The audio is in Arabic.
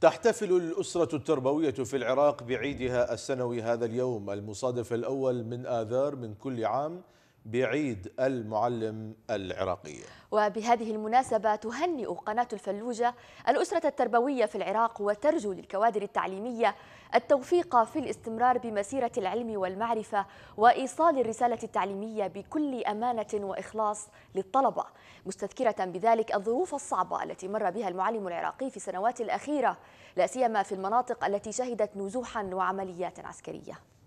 تحتفل الأسرة التربوية في العراق بعيدها السنوي هذا اليوم المصادف الأول من آذار من كل عام بعيد المعلم العراقي وبهذه المناسبة تهنئ قناة الفلوجة الأسرة التربوية في العراق وترجو للكوادر التعليمية التوفيق في الاستمرار بمسيرة العلم والمعرفة وإيصال الرسالة التعليمية بكل أمانة وإخلاص للطلبة مستذكرة بذلك الظروف الصعبة التي مر بها المعلم العراقي في السنوات الأخيرة لا سيما في المناطق التي شهدت نزوحا وعمليات عسكرية